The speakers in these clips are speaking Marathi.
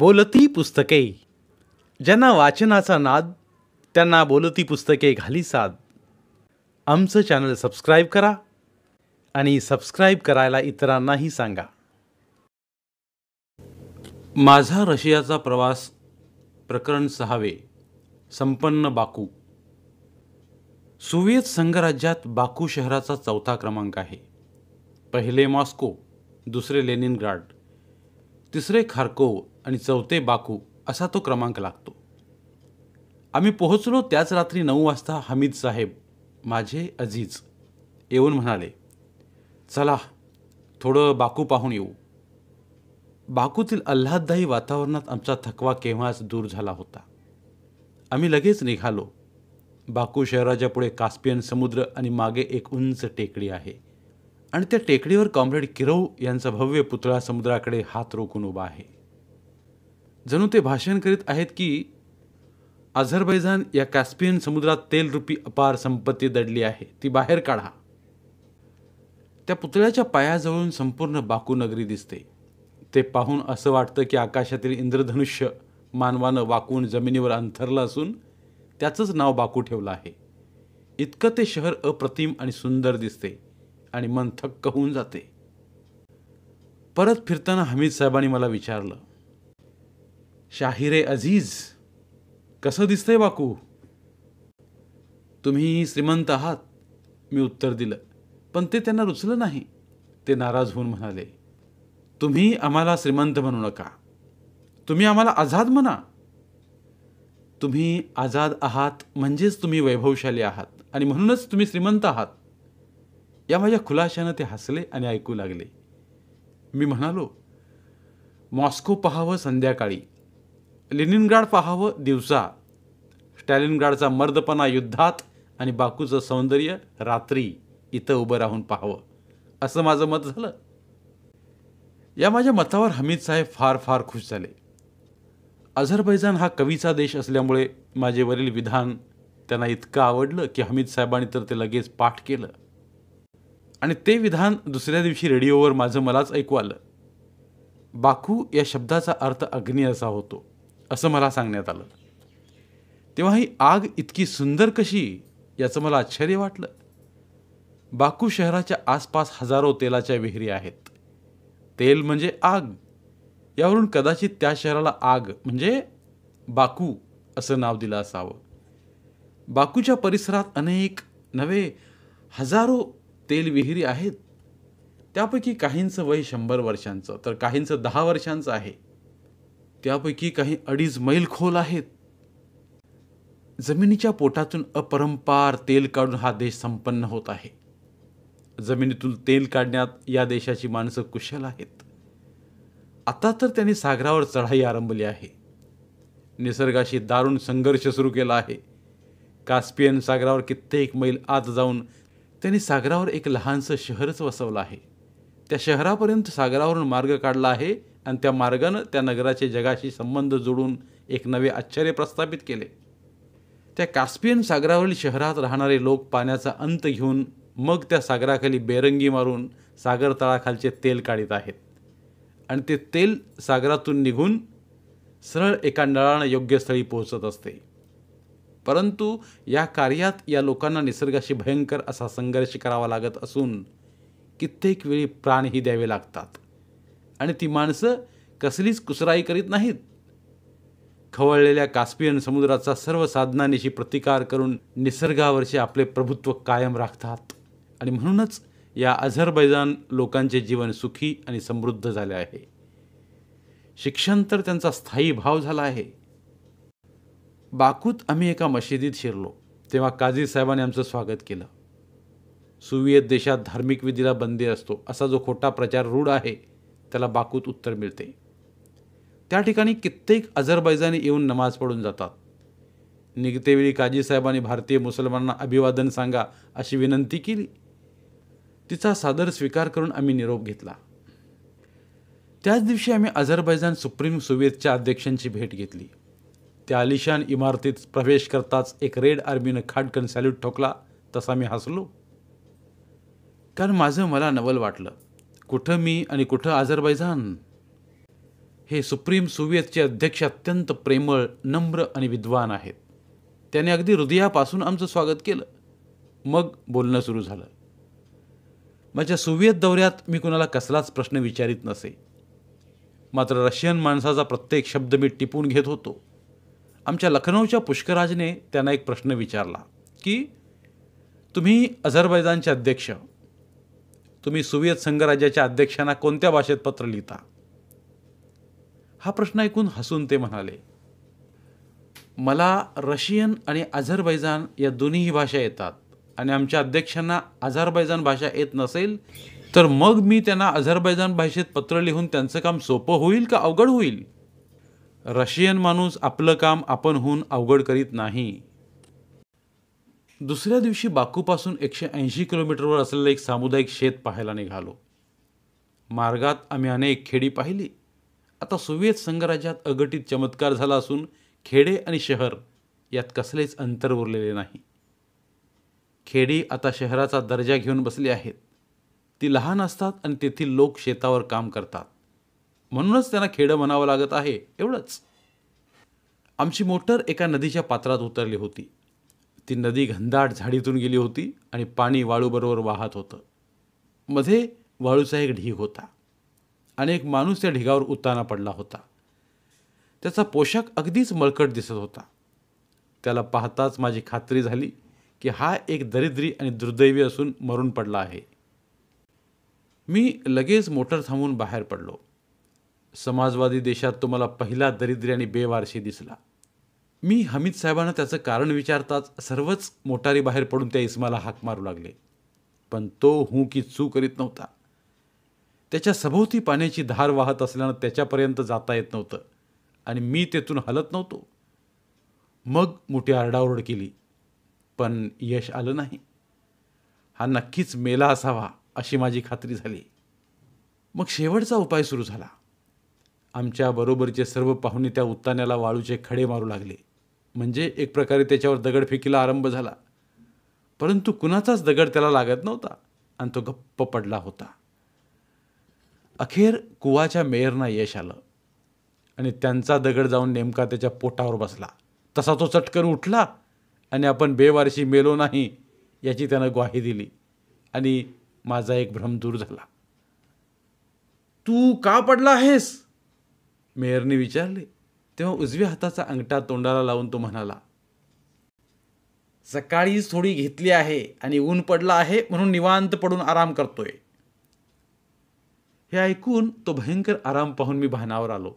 बोलती पुस्तके ज्यांना वाचनाचा नाद त्यांना बोलती पुस्तके घाली साद आमचं चॅनल सबस्क्राईब करा आणि सबस्क्राईब करायला इतरांनाही सांगा माझा रशियाचा प्रवास प्रकरण सहावे संपन्न बाकू सोवियत संघराज्यात बाकू शहराचा चौथा क्रमांक आहे पहिले मॉस्को दुसरे लेनिनग्राड तिसरे खारको आणि चौथे बाकू असा तो क्रमांक लागतो आम्ही पोहोचलो त्याच रात्री नऊ वाजता हमीद साहेब माझे अजीज येऊन म्हणाले चला थोडं बाकू पाहून येऊ बाकूतील आल्हाददायी वातावरणात आमचा थकवा केव्हाच दूर झाला होता आम्ही लगेच निघालो बाकू शहराच्या पुढे कास्पियन समुद्र आणि मागे एक उंच टेकडी आहे आणि त्या टेकडीवर कॉम्रेड किरव यांचा भव्य पुतळा समुद्राकडे हात रोखून उभा आहे जणू ते भाषण करीत आहेत की अझरबैजान या कॅस्पियन समुद्रात तेल रुपी अपार संपत्ती दडली आहे ती बाहेर काढा त्या पुतळ्याच्या पायाजवळून संपूर्ण बाकू नगरी दिसते ते पाहून असं वाटतं की आकाशातील इंद्रधनुष्य मानवानं वाकून जमिनीवर अंथरलं असून त्याचंच नाव बाकू ठेवलं आहे इतकं ते शहर अप्रतिम आणि सुंदर दिसते आणि मन थक्क होऊन जाते परत फिरताना हमीद साहेबांनी मला विचारलं शाहिरे अजीज कसं दिसतंय बाकू तुम्ही श्रीमंत आहात मी उत्तर दिलं पण ते त्यांना रुचलं नाही ते नाराज होऊन म्हणाले तुम्ही आम्हाला श्रीमंत म्हणू नका तुम्ही आम्हाला आझाद म्हणा तुम्ही आझाद आहात म्हणजेच तुम्ही वैभवशाली आहात आणि म्हणूनच तुम्ही श्रीमंत आहात या माझ्या खुलाशानं ते हसले आणि ऐकू लागले मी म्हणालो मॉस्को पहावं संध्याकाळी लिनिनग्राड पहावं दिवसा स्टॅलिनग्राडचा मर्दपणा युद्धात आणि बाकूचं सौंदर्य रात्री इथं उभं राहून पाहावं असं माझं मत झालं या माझ्या मतावर हमीद साहेब फार फार खुश झाले अझरबैजान हा कवीचा देश असल्यामुळे माझे वरील विधान त्यांना इतकं आवडलं की हमीद साहेबांनी तर ते लगेच पाठ केलं आणि ते विधान दुसऱ्या दिवशी रेडिओवर माझं मलाच ऐकू आलं बाकू या शब्दाचा अर्थ अग्नी असा होतो असं मला सांगण्यात आलं तेव्हा ही आग इतकी सुंदर कशी याचं मला आश्चर्य वाटलं बाकू शहराच्या आसपास हजारो तेलाच्या विहिरी आहेत तेल म्हणजे आग यावरून कदाचित त्या शहराला आग म्हणजे बाकू असं नाव दिलं असावं बाकूच्या परिसरात अनेक नवे हजारो विहिरी आहेत त्यापैकी काहींचं वय शंभर वर्षांचं तर काहींचं दहा वर्षांचं आहे त्यापैकी काही अडीच मैल खोल आहेत जमिनीच्या पोटातून अपरंपार तेल काढून हा देश संपन्न होत आहे जमिनीतून तेल काढण्यात या देशाची माणसं कुशल आहेत आता तर त्यांनी सागरावर चढाई आरंभली आहे निसर्गाशी दारुण संघर्ष सुरू केला आहे कास्पियन सागरावर कित्येक मैल आत जाऊन त्यांनी सागरावर एक लहानसं शहरच वसवलं आहे त्या शहरापर्यंत सागरावरून मार्ग काढला आहे आणि त्या मार्गानं त्या नगराचे जगाशी संबंध जोडून एक नवे आश्चर्य प्रस्थापित केले त्या कास्पियन सागरावरील शहरात राहणारे लोक पाण्याचा अंत घेऊन मग त्या सागराखाली बेरंगी मारून सागर तळाखालचे तेल काढीत आहेत आणि ते तेल सागरातून निघून सरळ एका नळानं योग्य स्थळी पोहोचत असते परंतु या कार्यात या लोकांना निसर्गाशी भयंकर असा संघर्ष करावा लागत असून कित्येक वेळी प्राणही द्यावे लागतात आणि ती माणसं कसलीच कुसराई करीत नाहीत खवळलेल्या कास्पियन समुद्राचा सर्व साधनांनीशी प्रतिकार करून निसर्गावरचे आपले प्रभुत्व कायम राखतात आणि म्हणूनच या अझरबैजान लोकांचे जीवन सुखी आणि समृद्ध झाले आहे शिक्षण तर त्यांचा स्थायी भाव झाला आहे बाकूत आम्ही एका मशिदीत शिरलो तेव्हा काझी साहेबांनी आमचं स्वागत केलं सुवियत देशात धार्मिक विधीला बंदी असतो असा जो खोटा प्रचार रूढ आहे त्याला बाकूत उत्तर मिळते त्या ठिकाणी कित्येक अझरबैजानी येऊन नमाज पडून जातात निघतेवेळी साहेबांनी भारतीय मुसलमानांना अभिवादन सांगा अशी विनंती केली तिचा सादर स्वीकार करून आम्ही निरोप घेतला त्याच दिवशी आम्ही अझरबैजान सुप्रीम सोवियतच्या अध्यक्षांची भेट घेतली त्या आलिशान इमारतीत प्रवेश करताच एक रेड आर्मीनं खाडकन सॅल्यूट ठोकला तसा मी हसलो कारण माझं मला नवल वाटलं कुठं मी आणि कुठं आझरबैजान हे सुप्रीम सुवियतचे अध्यक्ष अत्यंत प्रेमळ नम्र आणि विद्वान आहेत त्याने अगदी हृदयापासून आमचं स्वागत केलं मग बोलणं सुरू झालं माझ्या सोवियत दौऱ्यात मी कुणाला कसलाच प्रश्न विचारित नसे मात्र रशियन माणसाचा प्रत्येक शब्द मी टिपून घेत होतो आमच्या लखनौच्या पुष्कराजने त्यांना एक प्रश्न विचारला की तुम्ही अझरबैजानचे अध्यक्ष तुम्ही सुवियत संघराज्याच्या अध्यक्षांना कोणत्या भाषेत पत्र लिहिता हा प्रश्न ऐकून हसून ते म्हणाले मला रशियन आणि अझरबैजान या दोन्हीही भाषा येतात आणि आमच्या अध्यक्षांना अझरबैजान भाषा येत नसेल तर मग मी त्यांना अझरबैजान भाषेत पत्र लिहून त्यांचं काम सोपं होईल का अवघड होईल रशियन माणूस आपलं काम आपणहून अवघड करीत नाही दुसऱ्या दिवशी बाकूपासून एकशे ऐंशी किलोमीटरवर असलेलं एक सामुदायिक शेत पाहायला निघालो मार्गात आम्ही अनेक खेडी पाहिली आता सोवियत संघराज्यात अघटित चमत्कार झाला असून खेडे आणि शहर यात कसलेच अंतर उरलेले नाही खेडी आता शहराचा दर्जा घेऊन बसली आहेत ती लहान असतात आणि तेथील लोक शेतावर काम करतात म्हणूनच त्यांना खेडं म्हणावं लागत आहे एवढंच आमची मोटर एका नदीच्या पात्रात उतरली होती ती नदी घनदाट झाडीतून गेली होती आणि पाणी वाळूबरोबर वाहत होतं मध्ये वाळूचा एक ढीग होता आणि एक माणूस त्या ढिगावर उताना पडला होता त्याचा पोशाख अगदीच मळकट दिसत होता त्याला पाहताच माझी खात्री झाली की हा एक दरिद्री आणि दुर्दैवी असून मरून पडला आहे मी लगेच मोटर थांबून बाहेर पडलो समाजवादी देशात तुम्हाला पहिला दरिद्री आणि बेवारशी दिसला मी हमीद साहेबांना त्याचं कारण विचारताच सर्वच मोटारी बाहेर पडून त्या इस्माला हाक मारू लागले पण तो हू की चू करीत नव्हता त्याच्या सभोवती पाण्याची धार वाहत असल्यानं त्याच्यापर्यंत जाता येत नव्हतं आणि मी तेथून हलत नव्हतो मग मोठी आरडाओरड केली पण यश आलं नाही हा नक्कीच मेला असावा अशी माझी खात्री झाली मग शेवटचा उपाय सुरू झाला आमच्या बरोबरचे सर्व पाहुणे त्या उत्तान्याला वाळूचे खडे मारू लागले म्हणजे एक प्रकारे त्याच्यावर दगडफेकीला आरंभ झाला परंतु कुणाचाच दगड त्याला लागत नव्हता आणि तो गप्प पडला होता अखेर कुवाच्या मेयरना यश आलं आणि त्यांचा दगड जाऊन नेमका त्याच्या पोटावर बसला तसा तो चटकन उठला आणि आपण बेवारशी मेलो नाही याची त्यानं ग्वाही दिली आणि माझा एक भ्रम दूर झाला तू का पडला आहेस मेयरने विचारले तेव्हा उजव्या हाताचा अंगठा तोंडाला लावून तो म्हणाला सकाळी थोडी घेतली आहे आणि ऊन पडला आहे म्हणून निवांत पडून आराम करतोय हे ऐकून तो भयंकर आराम पाहून मी भानावर आलो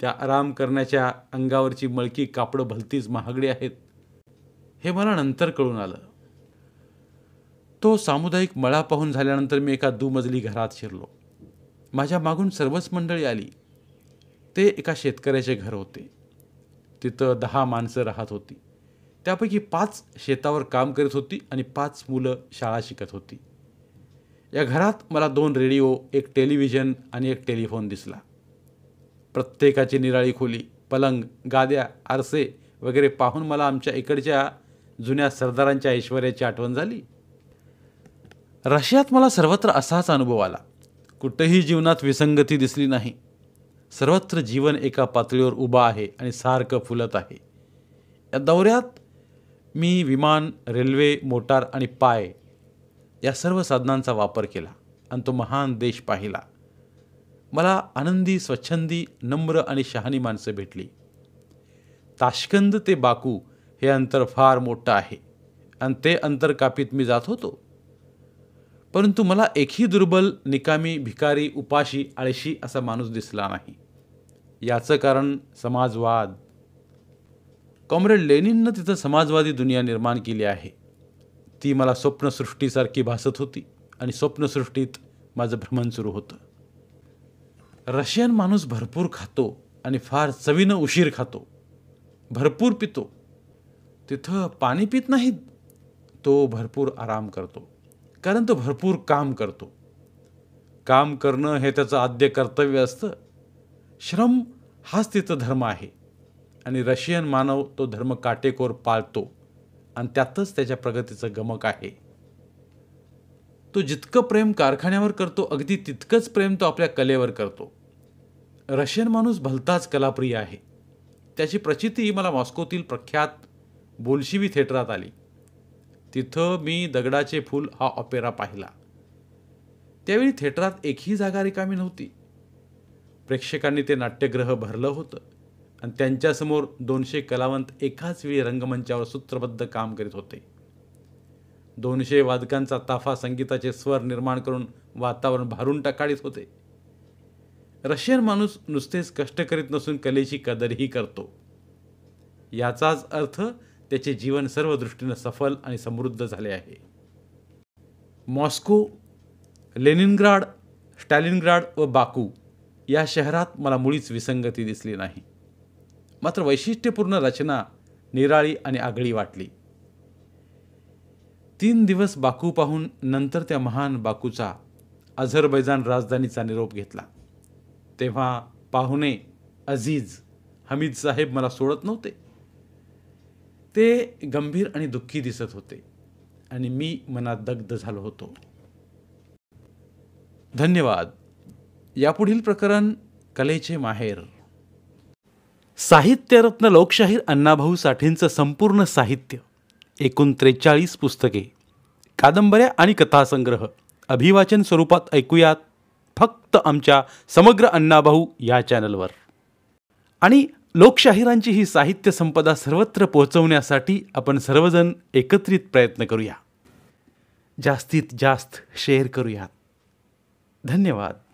त्या आराम करण्याच्या अंगावरची मळकी कापडं भलतीच महागडी आहेत हे मला नंतर कळून आलं तो सामुदायिक मळा पाहून झाल्यानंतर मी एका दुमजली घरात शिरलो माझ्या मागून सर्वच मंडळी आली ते एका शेतकऱ्याचे घर होते तिथं दहा माणसं राहत होती त्यापैकी पाच शेतावर काम करत होती आणि पाच मुलं शाळा शिकत होती या घरात मला दोन रेडिओ एक टेलिव्हिजन आणि एक टेलिफोन दिसला प्रत्येकाची निराळी खोली पलंग गाद्या आरसे वगैरे पाहून मला आमच्या इकडच्या जुन्या सरदारांच्या ऐश्वर्याची आठवण झाली रशियात मला सर्वत्र असाच अनुभव आला कुठेही जीवनात विसंगती दिसली नाही सर्वत्र जीवन एका पातळीवर उभा आहे आणि सारखं फुलत आहे या दौऱ्यात मी विमान रेल्वे मोटार आणि पाय या सर्व साधनांचा वापर केला आणि तो महान देश पाहिला मला आनंदी स्वच्छंदी नम्र आणि शहाणी माणसं भेटली ताशकंद ते बाकू हे अंतर फार मोठं आहे आणि ते अंतर कापीत मी जात होतो परंतु मला एकही दुर्बल निकामी भिकारी उपाशी आळशी असा माणूस दिसला नाही याचं कारण समाजवाद कॉम्रेड लेनिननं तिथं समाजवादी दुनिया निर्माण केली आहे ती मला स्वप्नसृष्टीसारखी भासत होती आणि स्वप्नसृष्टीत माझं भ्रमण सुरू होतं रशियन माणूस भरपूर खातो आणि फार चवीनं उशीर खातो भरपूर पितो तिथं पाणी पित नाहीत तो भरपूर आराम करतो कारण तो भरपूर काम करतो काम करणं हे त्याचं आद्य कर्तव्य असतं श्रम हाच तिथं धर्म आहे आणि रशियन मानव तो धर्म काटेकोर पाळतो आणि त्यातच त्याच्या प्रगतीचं गमक आहे तो जितकं प्रेम कारखान्यावर करतो अगदी तितकंच प्रेम तो आपल्या कलेवर करतो रशियन माणूस भलताच कलाप्रिय आहे त्याची प्रचिती मला मॉस्कोतील प्रख्यात बोलशिवी थिएटरात आली तिथं मी दगडाचे फूल हा ऑपेरा पाहिला त्यावेळी थिएटरात एकही जागा रिकामी नव्हती प्रेक्षकांनी ते नाट्यग्रह भरलं होतं आणि त्यांच्यासमोर दोनशे कलावंत एकाच वेळी रंगमंचावर सूत्रबद्ध काम करीत होते दोनशे वादकांचा ताफा संगीताचे स्वर निर्माण करून वातावरण भारून टाकाळीत होते रशियन माणूस नुसतेच कष्ट करीत नसून कलेची कदरही करतो याचाच अर्थ त्याचे जीवन सर्व दृष्टीनं सफल आणि समृद्ध झाले आहे मॉस्को लेनिनग्राड स्टॅलिनग्राड व बाकू या शहरात मला मुळीच विसंगती दिसली नाही मात्र वैशिष्ट्यपूर्ण रचना निराळी आणि आगळी वाटली तीन दिवस बाकू पाहून नंतर त्या महान बाकूचा अझरबैजान राजधानीचा निरोप घेतला तेव्हा पाहुणे अझीज हमीद साहेब मला सोडत नव्हते ते गंभीर आणि दुःखी दिसत होते आणि मी मनात दग्ध झालो होतो धन्यवाद यापुढील प्रकरण कलेचे माहेर साहित्यरत्न लोकशाहीर अण्णाभाऊ साठेंचं संपूर्ण साहित्य एकूण त्रेचाळीस पुस्तके कादंबऱ्या आणि कथासंग्रह अभिवाचन स्वरूपात ऐकूयात फक्त आमच्या समग्र अण्णाभाऊ या चॅनलवर आणि लोकशाहीरांची ही साहित्य संपदा सर्वत्र पोहोचवण्यासाठी आपण सर्वजण एकत्रित प्रयत्न करूया जास्तीत जास्त शेअर करूयात धन्यवाद